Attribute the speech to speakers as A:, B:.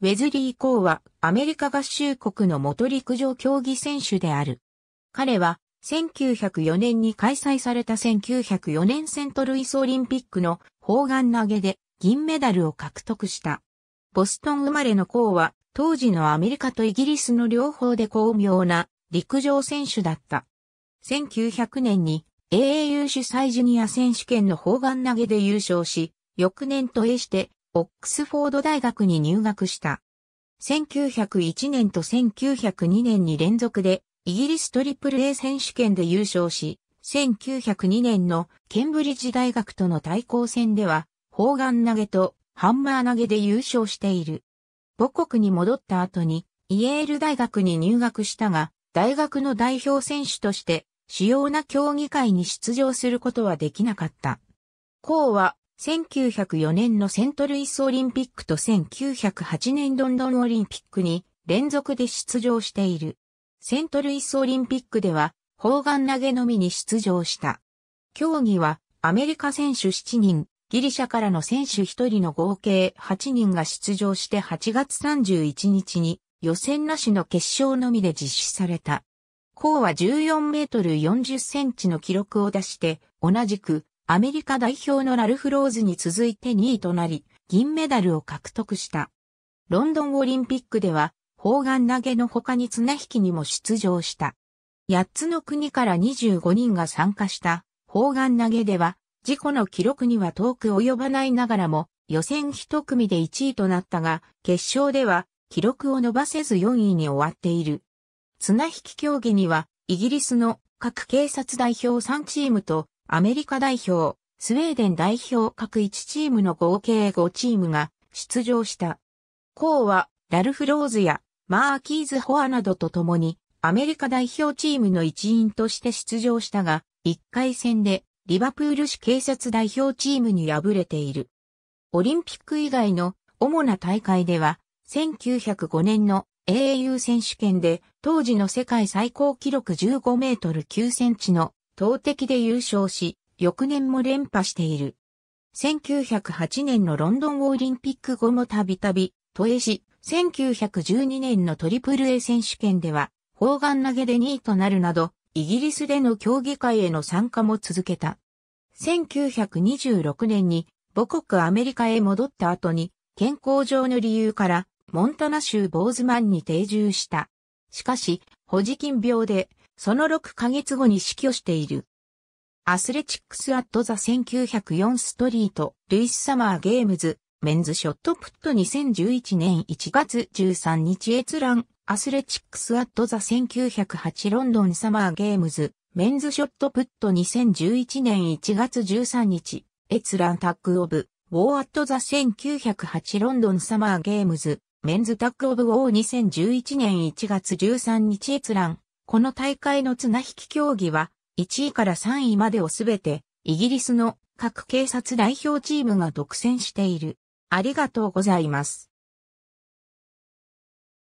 A: ウェズリー・コーはアメリカ合衆国の元陸上競技選手である。彼は1904年に開催された1904年セントルイスオリンピックの砲丸投げで銀メダルを獲得した。ボストン生まれのコーは当時のアメリカとイギリスの両方で巧妙な陸上選手だった。1900年に AAU 主催ジュニア選手権の砲丸投げで優勝し、翌年とえしてオックスフォード大学に入学した。1901年と1902年に連続でイギリストリプル A 選手権で優勝し、1902年のケンブリッジ大学との対抗戦では、砲丸投げとハンマー投げで優勝している。母国に戻った後に、イエール大学に入学したが、大学の代表選手として、主要な競技会に出場することはできなかった。コは1904年のセントルイスオリンピックと1908年ロンドンオリンピックに連続で出場している。セントルイスオリンピックでは砲丸投げのみに出場した。競技はアメリカ選手7人、ギリシャからの選手1人の合計8人が出場して8月31日に予選なしの決勝のみで実施された。項は14メートル40センチの記録を出して、同じくアメリカ代表のラルフ・ローズに続いて2位となり、銀メダルを獲得した。ロンドンオリンピックでは、砲丸投げの他に綱引きにも出場した。8つの国から25人が参加した砲丸投げでは、事故の記録には遠く及ばないながらも、予選一組で1位となったが、決勝では記録を伸ばせず4位に終わっている。綱引き競技には、イギリスの各警察代表3チームとアメリカ代表、スウェーデン代表各1チームの合計5チームが出場した。項は、ラルフ・ローズやマーキーズ・ホアなどと共に、アメリカ代表チームの一員として出場したが、1回戦でリバプール市警察代表チームに敗れている。オリンピック以外の主な大会では、1905年の英 a u 選手権で当時の世界最高記録15メートル9センチの投擲で優勝し、翌年も連覇している。1908年のロンドンオリンピック後もたびたび、都営し、1912年のトリプル A 選手権では、砲丸投げで2位となるなど、イギリスでの競技会への参加も続けた。1926年に母国アメリカへ戻った後に、健康上の理由から、モンタナ州ボーズマンに定住した。しかし、ホジキン病でその6ヶ月後に死去している。アスレチックスアットザ1904ストリート、ルイス・サマー・ゲームズ、メンズショットプット2011年1月13日閲覧、アスレチックスアットザ1908ロンドンサマーゲームズ、メンズショットプット2011年1月13日、閲覧タッグオブ、ウォーアットザ1908ロンドンサマーゲームズ、メンズタッグオブウォー2011年1月13日閲覧、この大会の綱引き競技は、1位から3位までをすべて、イギリスの各警察代表チームが独占している。ありがとうございます。